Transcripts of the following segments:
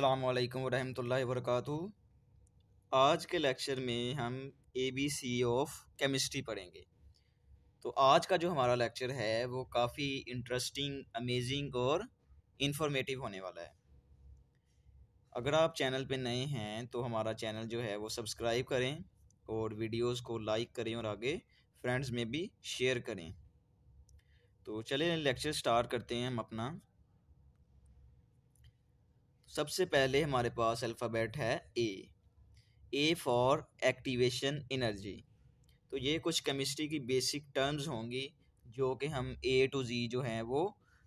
अस्सलाम वालेकुम रहमतुल्लाहि आज के लेक्चर में हम A B C of chemistry पढ़ेंगे तो आज का जो हमारा लेक्चर है वो काफ़ी इंटरेस्टिंग अमेजिंग और इन्फॉर्मेटिव होने वाला है अगर आप चैनल पे नए हैं तो हमारा चैनल जो है वो सब्सक्राइब करें और वीडियोस को लाइक करें और आगे फ्रेंड्स में भी शेयर करें तो चलिए लेक्चर स्टार्ट करते हैं हम अपना सबसे पहले हमारे पास अल्फ़ाबेट है A A for activation energy तो ये कुछ केमिस्ट्री की बेसिक टर्म्स होंगी जो कि हम ए टू जी जो हैं वो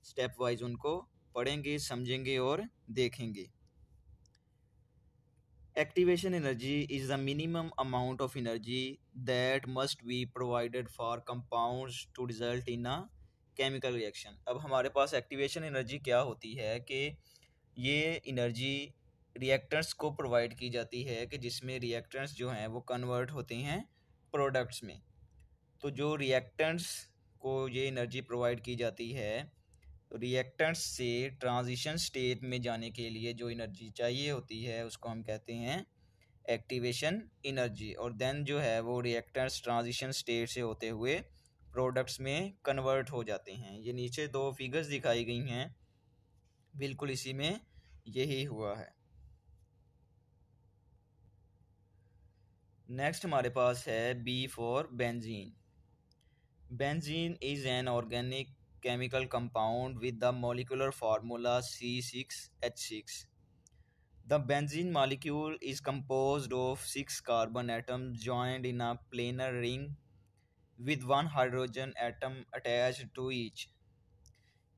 स्टेप वाइज उनको पढ़ेंगे समझेंगे और देखेंगे activation energy is the minimum amount of energy that must be provided for compounds to result in a chemical reaction अब हमारे पास एक्टिवेशन एनर्जी क्या होती है कि ये इनर्जी रिएक्टर्स को प्रोवाइड की जाती है कि जिसमें रिएक्टर्स जो हैं वो कन्वर्ट होते हैं प्रोडक्ट्स में तो जो रिएक्टर्स को ये एनर्जी प्रोवाइड की जाती है तो रिएक्टर्स से ट्रांजिशन स्टेट में जाने के लिए जो एनर्जी चाहिए होती है उसको हम कहते हैं एक्टिवेशन एनर्जी और देन जो है वो रिएक्टर्स ट्रांजिशन स्टेट से होते हुए प्रोडक्ट्स में कन्वर्ट हो जाते हैं ये नीचे दो फिगर्स दिखाई गई हैं बिल्कुल इसी में यही हुआ है नेक्स्ट हमारे पास है B for benzene benzene is an organic chemical compound with the molecular formula C six H six the benzene molecule is compose of six carbon atom joint in a planar ring with one hydrogen atom attach to each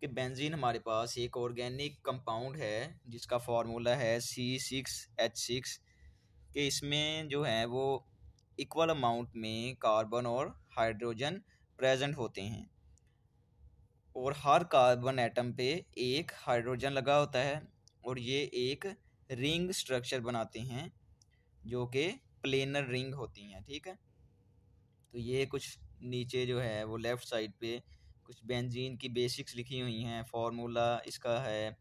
कि benzene हमारे पास एक organic compound है जिसका formula है सी six H six कि इसमें जो है वो इक्वल अमाउंट में कार्बन और हाइड्रोजन प्रेजेंट होते हैं और हर कार्बन एटम पे एक हाइड्रोजन लगा होता है और ये एक रिंग स्ट्रक्चर बनाते हैं जो कि प्लेनर रिंग होती हैं ठीक है तो ये कुछ नीचे जो है वो लेफ़्ट साइड पे कुछ बेंजीन की बेसिक्स लिखी हुई हैं फार्मूला इसका है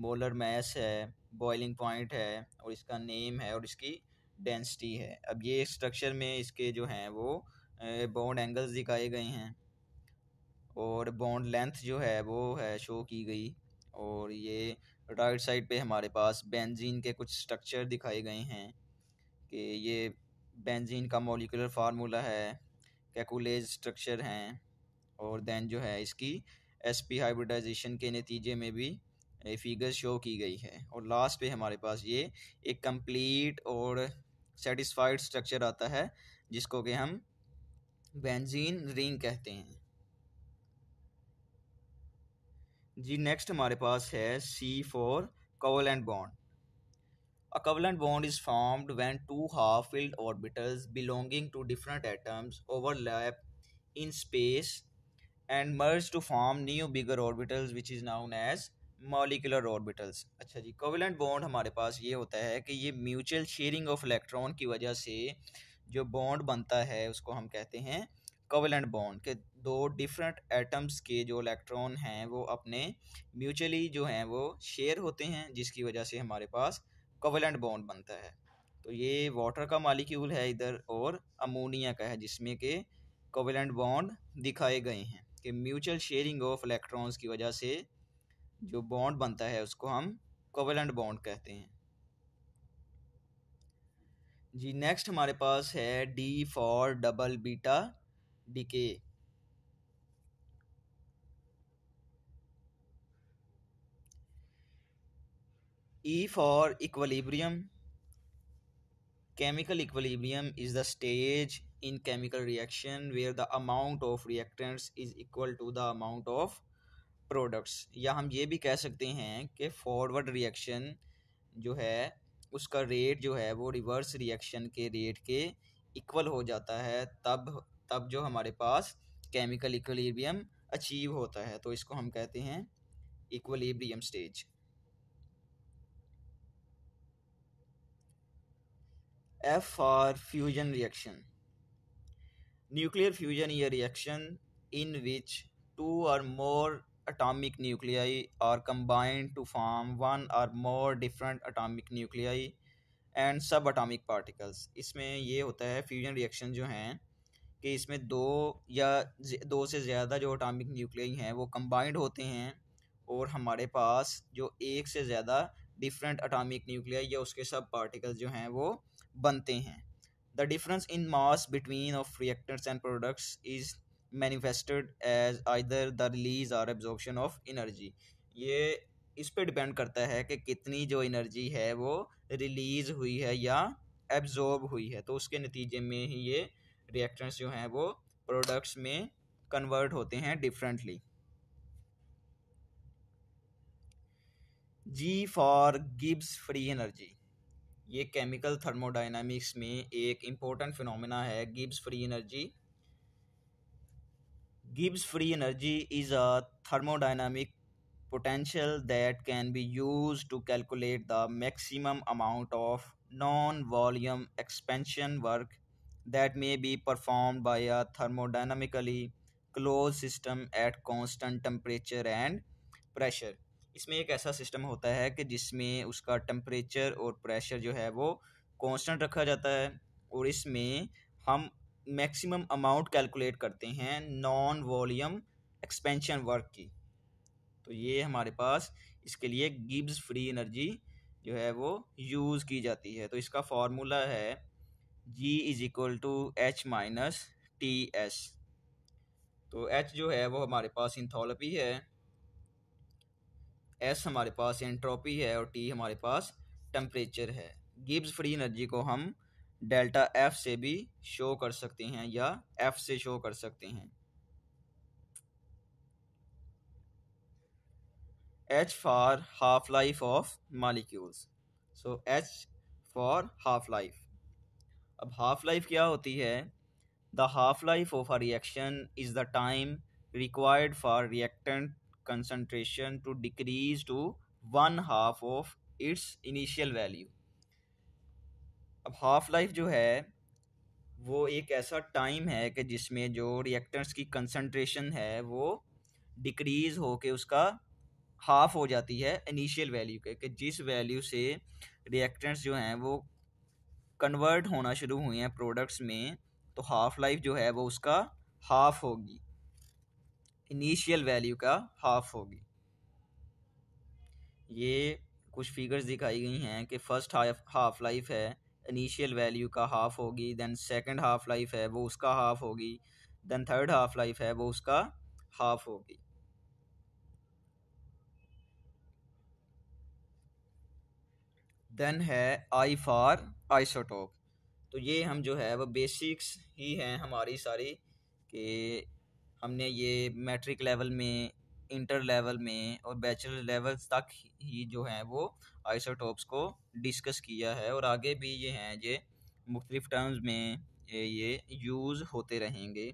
मोलर मैस है बॉइलिंग पॉइंट है और इसका नेम है और इसकी डेंसिटी है अब ये स्ट्रक्चर में इसके जो हैं वो बॉन्ड एंगल्स दिखाए गए हैं और बॉन्ड लेंथ जो है वो है शो की गई और ये राइट साइड पे हमारे पास बेंजीन के कुछ स्ट्रक्चर दिखाए गए हैं कि ये बेंजीन का मोलिकुलर फार्मूला है कैकुलेज स्ट्रक्चर हैं और दैन जो है इसकी एस पी हाइब्रिडाइजेशन के नतीजे में भी फिगर शो की गई है और लास्ट पे हमारे पास ये एक कंप्लीट और सेटिस्फाइड स्ट्रक्चर आता है जिसको कि हम बेंजीन रिंग कहते हैं जी नेक्स्ट हमारे पास है C for and bond A covalent bond is formed when two half filled orbitals belonging to different atoms overlap in space and merge to form new bigger orbitals which is known as molecular orbitals अच्छा जी covalent bond हमारे पास ये होता है कि ये mutual sharing of electron की वजह से जो बॉन्ड बनता है उसको हम कहते हैं कोविलेंट बॉन्ड के दो डिफरेंट एटम्स के जो इलेक्ट्रॉन हैं वो अपने म्यूचुअली जो हैं वो शेयर होते हैं जिसकी वजह से हमारे पास कोविलेंट बॉन्ड बनता है तो ये वाटर का मालिक्यूल है इधर और अमोनिया का है जिसमें के कोविलेंट बॉन्ड दिखाए गए हैं कि म्यूचुअल शेयरिंग ऑफ इलेक्ट्रॉन्स की वजह से जो बॉन्ड बनता है उसको हम कोवेलेंट बॉन्ड कहते हैं जी नेक्स्ट हमारे पास है D for double beta decay E for equilibrium chemical equilibrium is the stage in chemical reaction where the amount of reactants is equal to the amount of products या हम ये भी कह सकते हैं कि फॉरवर्ड रिएक्शन जो है उसका रेट जो है वो रिवर्स रिएक्शन के रेट के इक्वल हो जाता है तब तब जो हमारे पास केमिकल इक्वलीबियम अचीव होता है तो इसको हम कहते हैं equilibrium stage F R fusion reaction nuclear fusion is reaction in which two two more atomic nuclei or combined to form one one more different atomic nuclei and sub atomic particles इसमें ये होता है fusion reaction जो हैं कि इसमें दो या दो से ज़्यादा जो अटामिक न्यूक्लियाई हैं वो कम्बाइंड होते हैं और हमारे पास जो एक से ज़्यादा डिफरेंट अटामिक न्यूक्लियाई या उसके सब पार्टिकल्स जो हैं वो बनते हैं The difference in mass between of reactants and products is manifested as either the release or absorption of energy ये इस पर डिपेंड करता है कि कितनी जो एनर्जी है वो रिलीज़ हुई है या एब्जॉर्ब हुई है तो उसके नतीजे में ही ये रिएक्टेंट्स जो हैं वो प्रोडक्ट्स में कन्वर्ट होते हैं differently G for Gibbs free energy ये केमिकल थर्मोडाइनमिक्स में एक इम्पोर्टेंट फिनोमिना है Gibbs free energy Gibbs free energy is a thermodynamic potential that can be use to calculate the maximum amount of non volume expansion work that may be perform by a thermodynamically close system at constant temperature and pressure इसमें एक ऐसा system होता है कि जिसमें उसका temperature और pressure जो है वो कांस्टेंट रखा जाता है और इसमें हम मैक्सिमम अमाउंट कैलकुलेट करते हैं नॉन वॉल्यूम एक्सपेंशन वर्क की तो ये हमारे पास इसके लिए गिब्स फ्री एनर्जी जो है वो यूज़ की जाती है तो इसका फार्मूला है G is equal to H minus T S तो एच जो है वो हमारे पास इंथोलपी है एस हमारे पास एंट्रोपी है और टी हमारे पास टेम्परेचर है गिब्स फ्री एनर्जी को हम डेल्टा एफ से भी शो कर सकते हैं या एफ से शो कर सकते हैं H for half life of molecules so H for half life अब हाफ लाइफ क्या होती है the half life of a reaction is the time required for reactant concentration to decrease to one half of its initial value अब half life जो है वो एक ऐसा टाइम है कि जिसमें जो रिएक्टर्स की कंसनट्रेशन है वो डिक्रीज हो के उसका हाफ हो जाती है इनिशियल वैल्यू के कि जिस वैल्यू से रिएक्टेंट्स जो हैं वो कन्वर्ट होना शुरू हुए हैं प्रोडक्ट्स में तो हाफ़ लाइफ जो है वो उसका हाफ होगी इनिशियल वैल्यू का हाफ होगी ये कुछ फिगर्स दिखाई गई हैं कि फ़र्स्ट हाफ लाइफ है इनिशियल वैल्यू का हाफ होगी दैन सेकंड हाफ लाइफ है वो उसका हाफ होगी दैन थर्ड हाफ लाइफ है वो उसका हाफ होगी देन है आई फार आइसोटोप तो ये हम जो है वो बेसिक्स ही हैं हमारी सारी कि हमने ये मैट्रिक लेवल में इंटर लेवल में और बैचलर लेवल तक ही जो है वो आइसोटॉप्स को डिस्कस किया है और आगे भी ये हैं ये मुख्तलिफ टर्म्स में ये यूज़ होते रहेंगे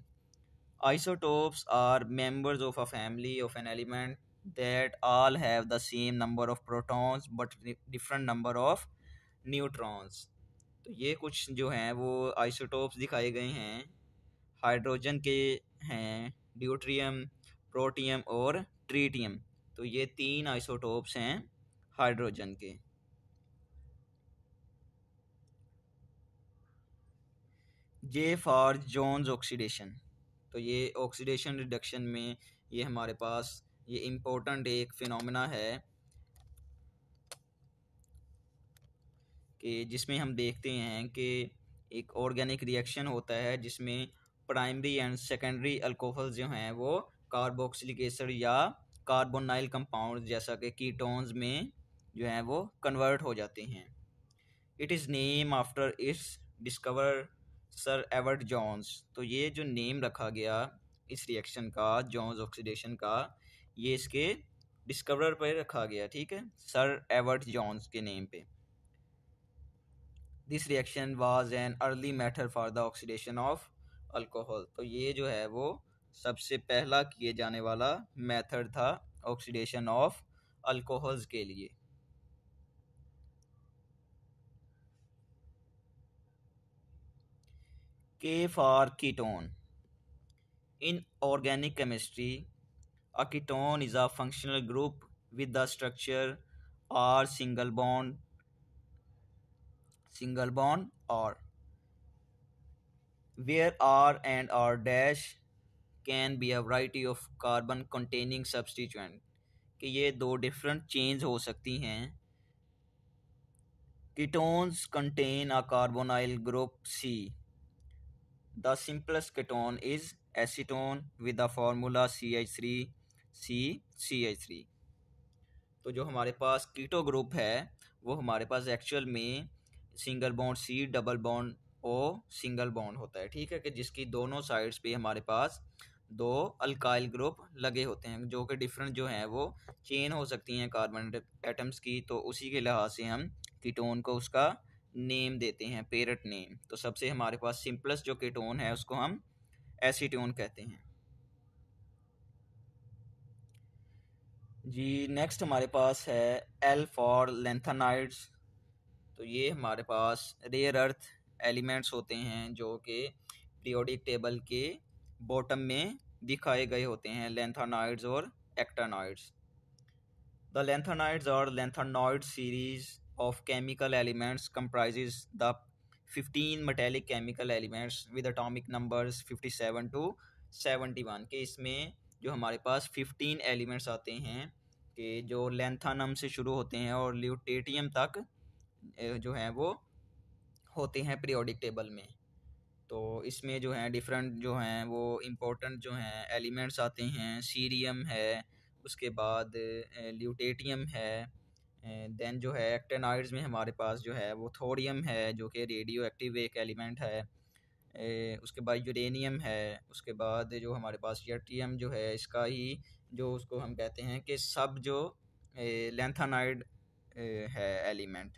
isotopes are members of a family of an element that all have the same number of protons but different number of neutrons तो ये कुछ जो हैं वो आइसोटॉप्स दिखाए गए हैं हाइड्रोजन के हैं ड्यूट्रियम प्रोटियम और ट्रीटियम तो ये तीन आइसोटोप्स हैं हाइड्रोजन के जे फॉर जोन्स ऑक्सीडेशन तो ये ऑक्सीडेशन रिडक्शन में ये हमारे पास ये इम्पोर्टेंट एक फिनोमेना है कि जिसमें हम देखते हैं कि एक ऑर्गेनिक रिएक्शन होता है जिसमें प्राइमरी एंड सेकेंडरी अल्कोहल जो हैं वो कार्बोक्सिलिक एसिड या कार्बोनाइल कंपाउंड जैसा कि कीटोन्स में जो हैं वो कन्वर्ट हो जाते हैं it is name after its discover sir Ewart Jones तो ये जो नेम रखा गया इस रिएक्शन का जॉन्स ऑक्सीडेशन का ये इसके डिस्कवर पर रखा गया ठीक है सर एवर्ड जॉन्स के नेम पे this reaction was an early matter for the oxidation of alcohol तो ये जो है वो सबसे पहला किए जाने वाला मेथड था ऑक्सीडेशन ऑफ अल्कोहल्स के लिए K for ketone in organic chemistry a ketone is a functional group with the structure R single bond single bond or where R and R dash can be a variety of carbon containing substituent कि ये दो different change हो सकती हैं ketones contain a carbonyl group C the simplest ketone is acetone with the formula CH3CCH3 तो जो हमारे पास keto group है वो हमारे पास एक्चुअल में single bond C double bond O single bond होता है ठीक है कि जिसकी दोनों साइड्स पे हमारे पास दो अल्काइल ग्रुप लगे होते हैं जो कि डिफरेंट जो हैं वो चेन हो सकती हैं कार्बन एटम्स की तो उसी के लिहाज से हम कीटोन को उसका नेम देते हैं पेरट नेम तो सबसे हमारे पास सिंपलेस्ट जो कीटोन है उसको हम एसीटोन कहते हैं जी नेक्स्ट हमारे पास है एल फॉर लेंथानाइड्स तो ये हमारे पास रेयर अर्थ एलिमेंट्स होते हैं जो कि पीरियोडिक टेबल के बॉटम में दिखाए गए होते हैं लेंथानाइड्स और एक्टानाइड्स द लेंथानाइड्स और lanthanoid series of chemical elements comprises the 15 metallic chemical elements with atomic numbers 57 to 71 के इसमें जो हमारे पास 15 एलिमेंट्स आते हैं कि जो लेंथानम से शुरू होते हैं और ल्यूटेटियम तक जो है वो होते हैं पीरियोडिक टेबल में तो इसमें जो है डिफरेंट जो हैं वो इम्पोर्टेंट जो हैं एलिमेंट्स आते हैं सीरियम है उसके बाद ल्यूटेटियम है देन जो है एक्टेनाइड्स में हमारे पास जो है वो थोरियम है जो कि रेडियो एक्टिव एक एलिमेंट है उसके बाद यूरेनियम है उसके बाद जो हमारे पास यट्रियम जो है इसका ही जो उसको हम कहते हैं कि सब जो लेंथानाइड है एलिमेंट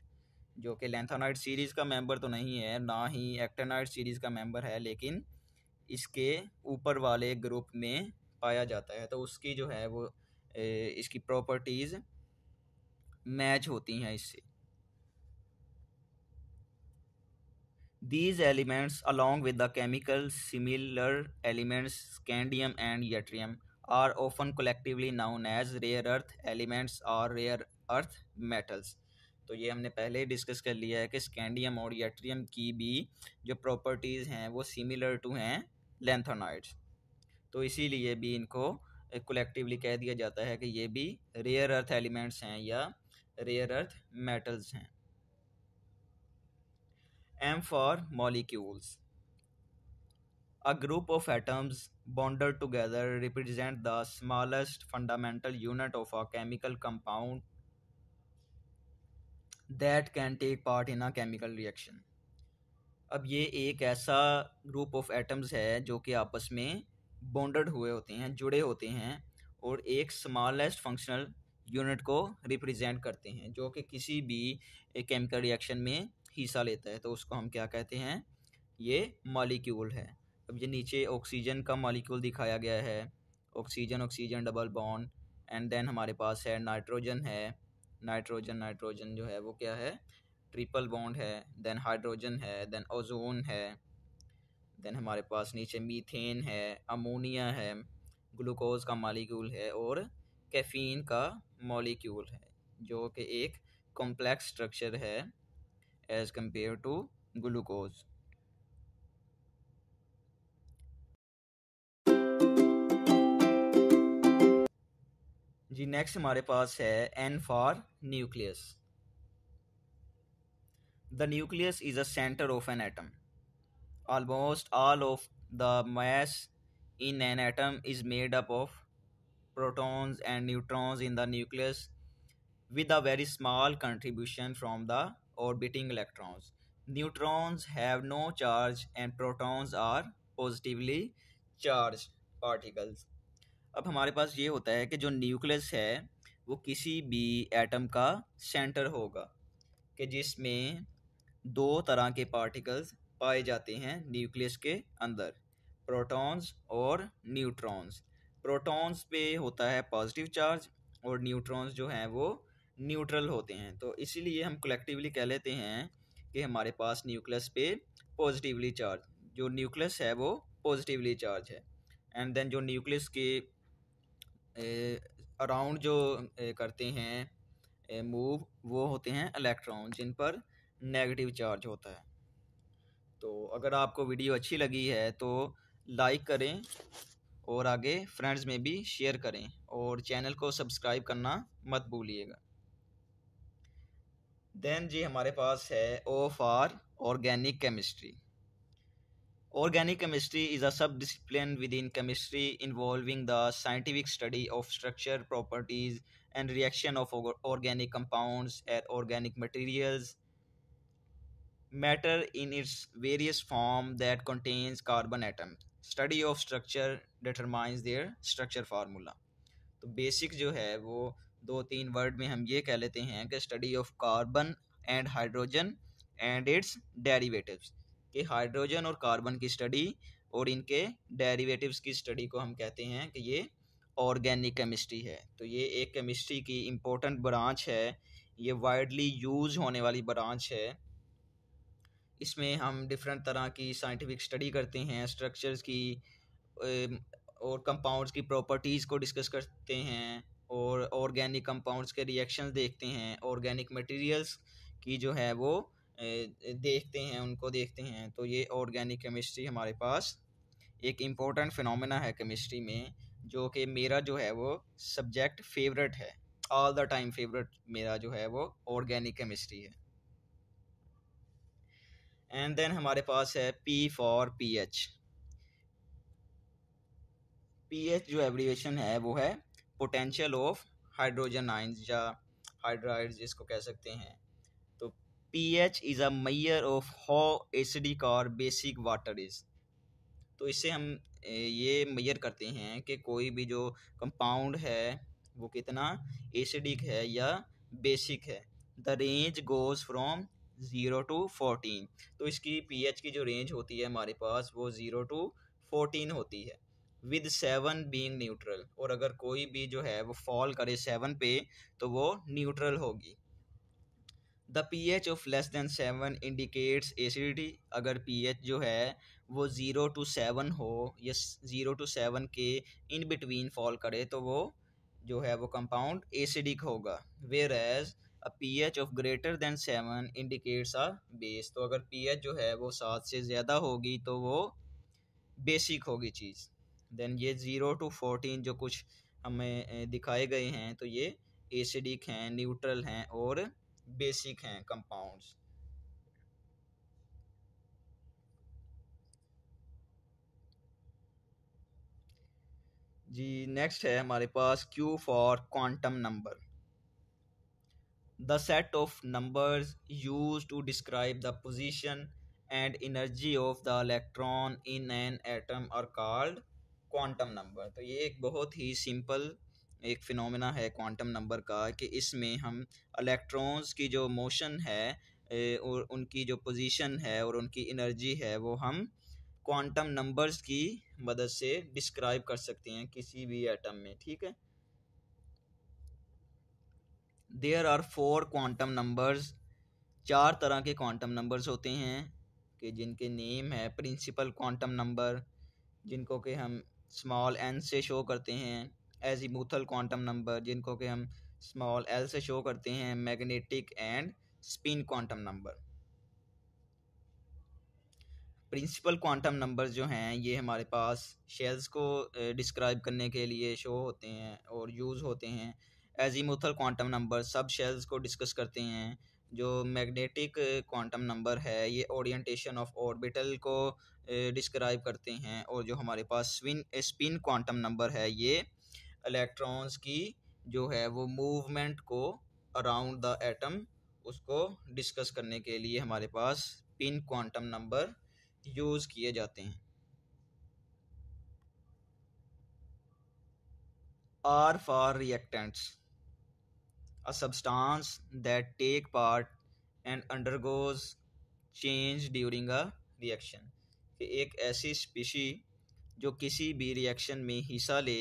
जो कि लेंथानाइट सीरीज़ का मेंबर तो नहीं है ना ही एक्टानाइट सीरीज़ का मेंबर है लेकिन इसके ऊपर वाले ग्रुप में पाया जाता है तो उसकी जो है वो इसकी प्रॉपर्टीज़ मैच होती हैं इससे these elements along with the chemical similar elements scandium and yttrium are often collectively known as rare earth elements और रेयर अर्थ मेटल्स तो ये हमने पहले ही डिस्कस कर लिया है कि स्कैंडियम और यट्रियम की भी जो प्रॉपर्टीज़ हैं वो सिमिलर टू हैं लेंथोनाइड्स तो इसीलिए भी इनको कलेक्टिवली कह दिया जाता है कि ये भी रेयर अर्थ एलिमेंट्स हैं या रेयर अर्थ मेटल्स हैं M for molecules a group of atoms bonded together represent the smallest fundamental unit of a chemical compound that can take part in a chemical reaction अब ये एक ऐसा group of atoms है जो कि आपस में बॉन्डेड हुए होते हैं जुड़े होते हैं और एक स्मॉलेस्ट फंक्शनल यूनिट को रिप्रेजेंट करते हैं जो कि किसी भी केमिकल रिएक्शन में हिस्सा लेता है तो उसको हम क्या कहते हैं ये मालिक्यूल है अब ये नीचे ऑक्सीजन का मालिक्यूल दिखाया गया है oxygen oxygen double bond and then हमारे पास है नाइट्रोजन है नाइट्रोजन नाइट्रोजन जो है वो क्या है ट्रिपल बॉन्ड है देन हाइड्रोजन है देन ओजोन है देन हमारे पास नीचे मीथेन है अमोनिया है ग्लूकोज का मालिक्यूल है और कैफीन का मॉलिक्यूल है जो कि एक कॉम्प्लेक्स स्ट्रक्चर है एज़ कम्पेयर टू ग्लूकोज़ जी नेक्स्ट हमारे पास है N for nucleus the nucleus is a center of an atom almost all of the mass in an atom is made up of protons and neutrons in the nucleus with a very small contribution from the orbiting electrons neutrons have no charge and protons are positively charge particles अब हमारे पास ये होता है कि जो nucleus है वो किसी भी एटम का सेंटर होगा कि जिसमें दो तरह के पार्टिकल्स पाए जाते हैं न्यूक्लियस के अंदर प्रोटॉन्स और न्यूट्रॉन्स प्रोटॉन्स पे होता है पॉजिटिव चार्ज और न्यूट्रॉन्स जो हैं वो न्यूट्रल होते हैं तो इसीलिए हम कलेक्टिवली कह लेते हैं कि हमारे पास न्यूक्लियस पे पॉजिटिवली चार्ज जो न्यूक्लियस है वो पॉजिटिवली चार्ज है एंड देन जो न्यूक्लियस के अराउंड जो करते हैं मूव वो होते हैं इलेक्ट्रॉन जिन पर नेगेटिव चार्ज होता है तो अगर आपको वीडियो अच्छी लगी है तो लाइक करें और आगे फ्रेंड्स में भी शेयर करें और चैनल को सब्सक्राइब करना मत भूलिएगा देन जी हमारे पास है O for organic chemistry Organic chemistry is a subdiscipline within chemistry involving the scientific study of structure, properties, and reaction of organic compounds and organic materials. Matter in its various form that contains carbon atom. Study of structure determines their structure formula. तो basic जो है वो दो तीन word में हम ये कह लेते हैं कि study of carbon and hydrogen and its derivatives कि हाइड्रोजन और कार्बन की स्टडी और इनके डेरिवेटिव्स की स्टडी को हम कहते हैं कि ये ऑर्गेनिक केमिस्ट्री है तो ये एक केमिस्ट्री की इम्पोर्टेंट ब्रांच है ये वाइडली यूज होने वाली ब्रांच है इसमें हम डिफरेंट तरह की साइंटिफिक स्टडी करते हैं स्ट्रक्चर्स की और कंपाउंड्स की प्रॉपर्टीज़ को डिस्कस करते हैं और ऑर्गेनिक कंपाउंड्स के रिएक्शन देखते हैं ऑर्गेनिक मटेरियल्स की जो है वो देखते हैं उनको देखते हैं तो ये ऑर्गेनिक केमिस्ट्री हमारे पास एक इम्पोर्टेंट फिनोमेना है केमिस्ट्री में जो कि मेरा जो है वो सब्जेक्ट फेवरेट है ऑल द टाइम फेवरेट मेरा जो है वो ऑर्गेनिक केमिस्ट्री है एंड देन हमारे पास है P for P H P H जो एब्रीवेशन है वो है पोटेंशियल ऑफ हाइड्रोजन आइंस या हाइड्राइड जिसको कह सकते हैं pH is a measure of how acidic और बेसिक वाटर इज़ तो इससे हम ये मैयर करते हैं कि कोई भी जो कंपाउंड है वो कितना एसिडिक है या बेसिक है the range goes from zero to fourteen तो इसकी पीएच की जो रेंज होती है हमारे पास वो ज़ीरो टू फोर्टीन होती है विद सेवन बींग न्यूट्रल और अगर कोई भी जो है वो फॉल करे सेवन पे तो वो न्यूट्रल होगी the P H of less than seven indicates acidity अगर पी एच जो है वो ज़ीरो टू सेवन हो या ज़ीरो टू सेवन के इन बिटवीन फॉल करे तो वो जो है वो कंपाउंड एसिडिक होगा whereas a P H of greater than seven indicates a base तो अगर पी एच जो है वो सात से ज़्यादा होगी तो वो बेसिक होगी चीज़ देन ये ज़ीरो टू फोर्टीन जो कुछ हमें दिखाए गए हैं तो ये एसिडिक हैं न्यूट्रल हैं और बेसिक हैं कंपाउंड्स जी नेक्स्ट है हमारे पास Q for quantum number the set of numbers used to describe the position and energy of the electron in an atom are called quantum number तो ये एक बहुत ही सिंपल एक फ़िनोमेना है क्वांटम नंबर का कि इसमें हम इलेक्ट्रॉन्स की जो मोशन है और उनकी जो पोजीशन है और उनकी एनर्जी है वो हम क्वांटम नंबर्स की मदद से डिस्क्राइब कर सकते हैं किसी भी एटम में ठीक है there are four quantum numbers चार तरह के क्वांटम नंबर्स होते हैं कि जिनके नेम है प्रिंसिपल क्वांटम नंबर जिनको के हम स्मॉल एन से शो करते हैं एजीमूथल क्वांटम नंबर जिनको कि हम स्मॉल एल से शो करते हैं magnetic and spin quantum number principal quantum number जो हैं ये हमारे पास शेल्स को डिस्क्राइब करने के लिए शो होते हैं और यूज़ होते हैं azimuthal quantum number sub shells को डिस्कस करते हैं जो मैग्नेटिक क्वांटम नंबर है ये ओरिएंटेशन ऑफ ऑर्बिटल को डिस्क्राइब करते हैं और जो हमारे पास स्विन स्पिन क्वांटम नंबर है ये इलेक्ट्रॉन्स की जो है वो मूवमेंट को अराउंड द एटम उसको डिस्कस करने के लिए हमारे पास पिन क्वांटम नंबर यूज़ किए जाते हैं R for reactants a substance that take part and undergoes change during a reaction एक ऐसी स्पीशी जो किसी भी रिएक्शन में हिस्सा ले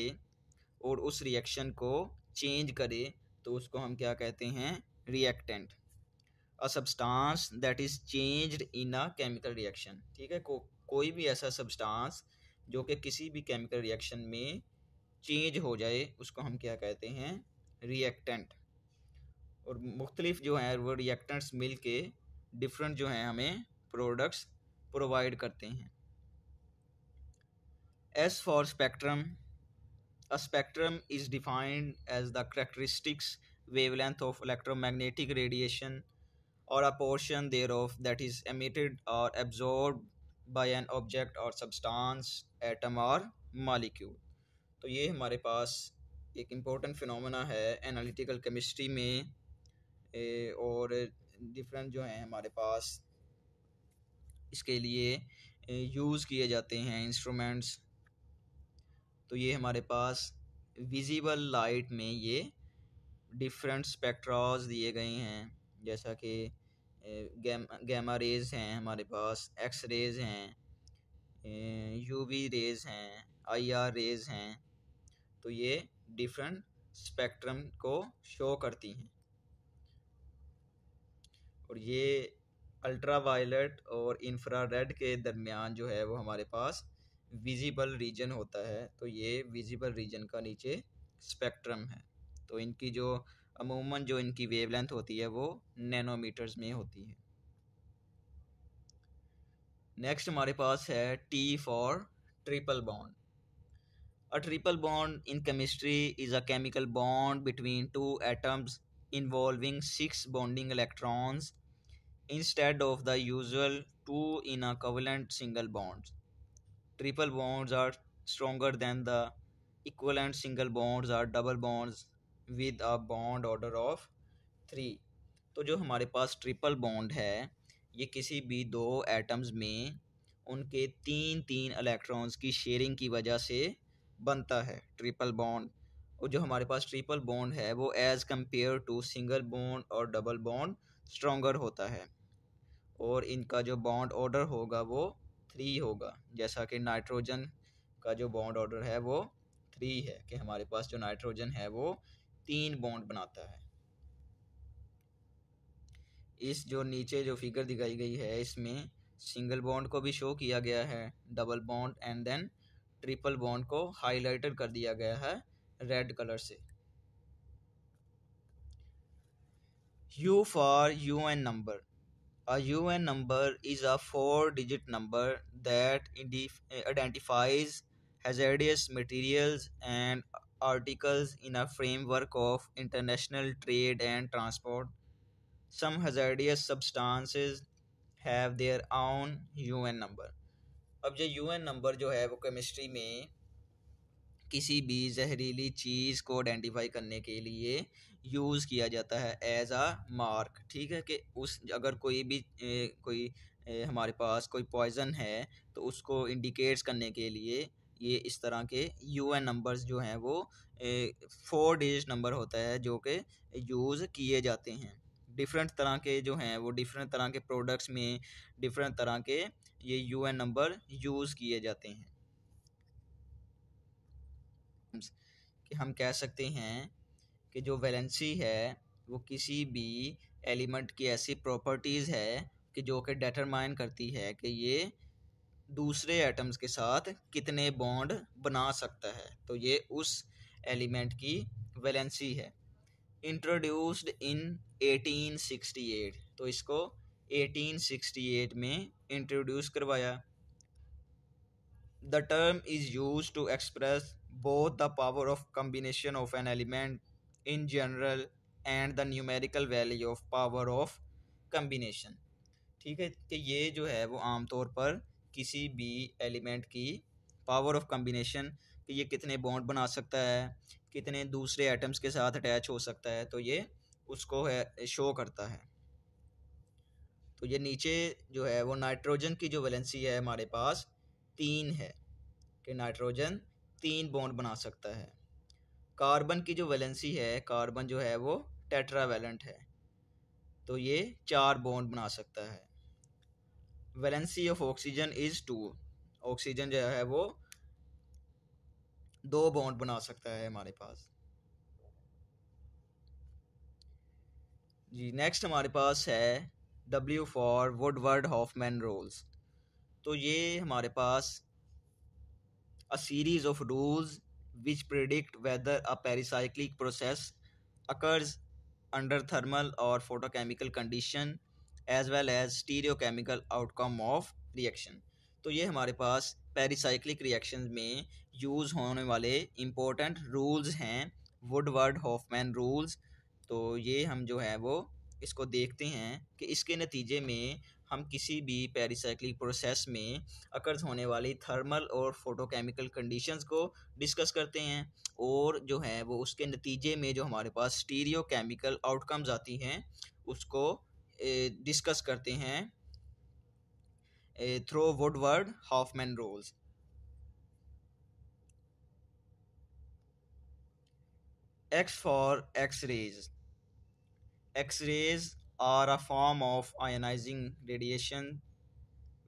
और उस रिएक्शन को चेंज करे तो उसको हम क्या कहते हैं reactant a substance that is changed in a chemical reaction ठीक है को, कोई भी ऐसा सब्सटेंस जो कि किसी भी केमिकल रिएक्शन में चेंज हो जाए उसको हम क्या कहते हैं रिएक्टेंट और मुख्तलिफ जो हैं वो रिएक्टेंट्स मिल के डिफरेंट जो हैं हमें प्रोडक्ट्स प्रोवाइड करते हैं S for spectrum A spectrum is defined as the characteristics wavelength of electromagnetic radiation or a portion thereof that is emitted or absorbed by an object or substance, atom or molecule. तो ये हमारे पास एक important phenomena है analytical chemistry में ए, और different जो हैं हमारे पास इसके लिए यूज़ किए जाते हैं इंस्ट्रूमेंट्स तो ये हमारे पास विजिबल लाइट में ये डिफरेंट स्पेक्ट्रॉज दिए गए हैं जैसा कि गैमा रेज़ हैं हमारे पास एक्स रेज़ हैं यूवी रेज़ हैं आईआर रेज़ हैं तो ये डिफरेंट स्पेक्ट्रम को शो करती हैं और ये अल्ट्रा वायलट और इंफ्रा रेड के दरमियान जो है वो हमारे पास विजिबल रीजन होता है तो ये विजिबल रीजन का नीचे स्पेक्ट्रम है तो इनकी जो अमूमन जो इनकी वेवलेंथ होती है वो नैनोमीटर्स में होती है नेक्स्ट हमारे पास है T for triple bond a triple bond in chemistry is a chemical bond between two atoms involving six bonding electrons instead of the usual two in a covalent single bonds triple are are than the equal and single bonds are double bonds with a bond order of three तो जो हमारे पास triple bond है ये किसी भी दो atoms में उनके तीन तीन इलेक्ट्रॉन्स की शेयरिंग की वजह से बनता है ट्रिपल बॉन्ड और जो हमारे पास ट्रिपल बॉन्ड है वो as compare to single bond और डबल बॉन्ड स्ट्रोंगर होता है और इनका जो बॉन्ड ऑर्डर होगा वो थ्री होगा जैसा कि नाइट्रोजन का जो बॉन्ड ऑर्डर है वो थ्री है कि हमारे पास जो नाइट्रोजन है वो तीन बॉन्ड बनाता है इस जो नीचे जो फिगर दिखाई गई है इसमें सिंगल बॉन्ड को भी शो किया गया है double bond and then triple bond को हाईलाइटेड कर दिया गया है रेड कलर से U for U N number A UN number is a four digit number that identifies hazardous materials and articles in a framework of international trade and transport. Some hazardous substances have their own UN number. अब ये UN number जो है वो chemistry में किसी भी जहरीली चीज़ को आइडेंटिफाई करने के लिए यूज़ किया जाता है एज आ मार्क ठीक है कि उस अगर कोई भी ए, कोई ए, हमारे पास कोई पॉइज़न है तो उसको इंडिकेट्स करने के लिए ये इस तरह के यू एन नंबर्स जो हैं वो फोर डिजिट नंबर होता है जो कि यूज़ किए जाते हैं डिफरेंट तरह के जो हैं वो डिफरेंट तरह के प्रोडक्ट्स में डिफरेंट तरह के ये यू एन नंबर यूज़ किए जाते हैं कि हम कह सकते हैं कि जो वैलेंसी है वो किसी भी एलिमेंट की ऐसी प्रॉपर्टीज़ है कि जो कि डेटरमाइन करती है कि ये दूसरे एटम्स के साथ कितने बॉन्ड बना सकता है तो ये उस एलिमेंट की वैलेंसी है इंट्रोड्यूस्ड इन 1868 तो इसको 1868 में इंट्रोड्यूस करवाया the term is used to express both the power of combination of an element in general and the numerical value of power of combination ठीक है कि ये जो है वो आमतौर पर किसी भी एलिमेंट की पावर ऑफ कम्बिनेशन कि ये कितने बॉन्ड बना सकता है कितने दूसरे एटम्स के साथ अटैच हो सकता है तो ये उसको है शो करता है तो ये नीचे जो है वो नाइट्रोजन की जो वैलेंसी है हमारे पास तीन है कि नाइट्रोजन तीन बॉन्ड बना सकता है कार्बन की जो वैलेंसी है कार्बन जो है वो टेट्रा वैलेंट है तो ये चार बॉन्ड बना सकता है valency of oxygen is two oxygen जो है वो दो बॉन्ड बना सकता है हमारे पास जी नेक्स्ट हमारे पास है W for Woodward Hoffmann rules तो ये हमारे पास a series of rules which predict whether a pericyclic process occurs under thermal or photochemical condition as well as stereochemical outcome of reaction तो ये हमारे पास पेरिसाइक्लिक रिएक्शन में यूज़ होने वाले इम्पोर्टेंट रूल्स हैं वुडवर्ड हॉफमैन रूल्स तो ये हम जो है वो इसको देखते हैं कि इसके नतीजे में हम किसी भी पेरिसाइक्लिक प्रोसेस में अकर्ज होने वाली थर्मल और फोटोकेमिकल कंडीशंस को डिस्कस करते हैं और जो है वो उसके नतीजे में जो हमारे पास स्टीरियो केमिकल आउटकम्स आती हैं उसको डिस्कस करते हैं through Woodward man rules X for X rays X rays are a form of ionizing radiation.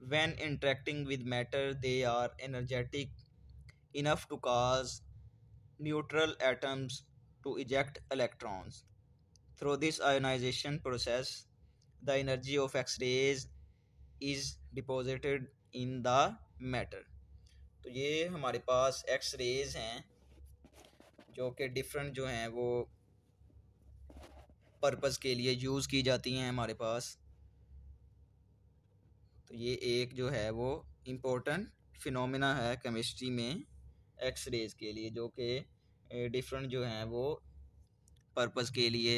When interacting with matter, they are energetic enough to cause neutral atoms to eject electrons. Through this ionization process, the energy of X rays is deposited in the matter. तो ये हमारे पास x raise हैं जो कि different जो हैं वो पर्पज़ के लिए यूज़ की जाती हैं हमारे पास तो ये एक जो है वो इम्पोर्टेंट फिनोमिना है केमिस्ट्री में एक्स रेज़ के लिए जो कि डिफरेंट जो हैं वो पर्पस के लिए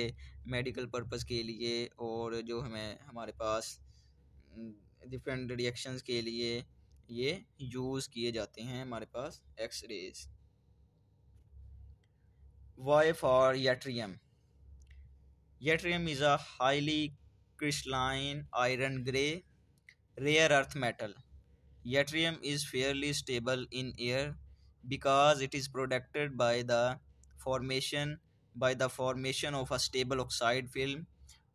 मेडिकल पर्पज़ के लिए और जो हमें हमारे पास डिफरेंट रिएक्शंस के लिए ये यूज़ किए जाते हैं हमारे पास X rays Y for yttrium Yttrium is a highly crystalline iron gray rare earth metal. Yttrium is fairly stable in air because it is protected by the formation by the formation of a stable oxide film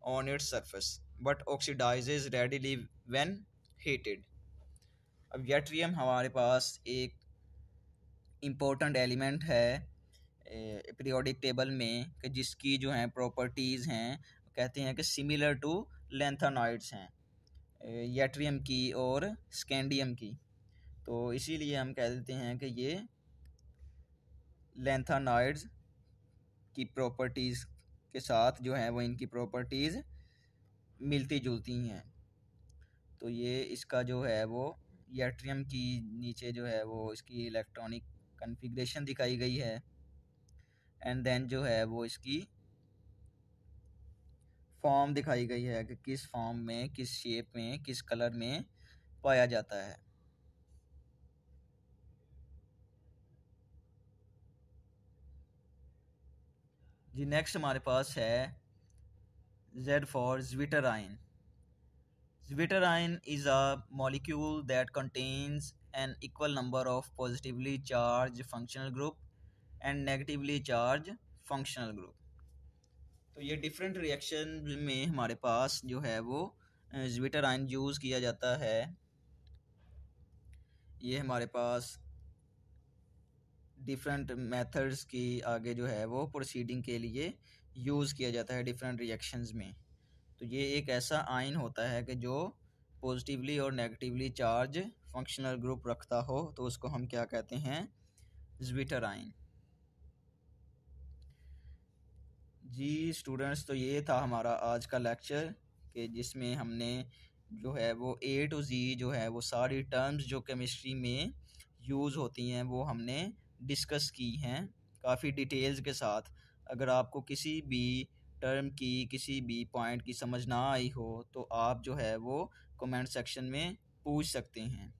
on its surface but oxidizes readily when heated अब yttrium हमारे पास एक important element है periodic table में कि जिसकी जो है प्रॉपर्टीज़ हैं कहते हैं कि सिमिलर टू लेंथानॉइड्स हैं येट्रियम की और स्कैंडियम की तो इसीलिए हम कह देते हैं कि ये लेंथानॉइड्स की प्रॉपर्टीज़ के साथ जो है वो इनकी प्रॉपर्टीज़ मिलती जुलती हैं तो ये इसका जो है वो येट्रियम की नीचे जो है वो इसकी इलेक्ट्रॉनिक कन्फिग्रेशन दिखाई गई है एंड देन जो है वो इसकी फॉर्म दिखाई गई है कि किस फॉर्म में किस शेप में किस कलर में पाया जाता है जी नेक्स्ट हमारे पास है Z for zwitter zwitterion zwitterion is a molecule that contains an equal number of positively charge functional group and negatively charge functional group तो ये डिफरेंट रिएक्शन में हमारे पास जो है वो जविटर आइन यूज़ किया जाता है ये हमारे पास डिफरेंट मेथड्स की आगे जो है वो प्रोसीडिंग के लिए यूज़ किया जाता है डिफरेंट रिएक्शंस में तो ये एक ऐसा आइन होता है कि जो पॉजिटिवली और नेगेटिवली चार्ज फंक्शनल ग्रुप रखता हो तो उसको हम क्या कहते हैं जविटर आइन जी स्टूडेंट्स तो ये था हमारा आज का लेक्चर कि जिसमें हमने जो है वो ए टू ज़ी जो है वो सारी टर्म्स जो केमिस्ट्री में यूज़ होती हैं वो हमने डिस्कस की हैं काफ़ी डिटेल्स के साथ अगर आपको किसी भी टर्म की किसी भी पॉइंट की समझ ना आई हो तो आप जो है वो कमेंट सेक्शन में पूछ सकते हैं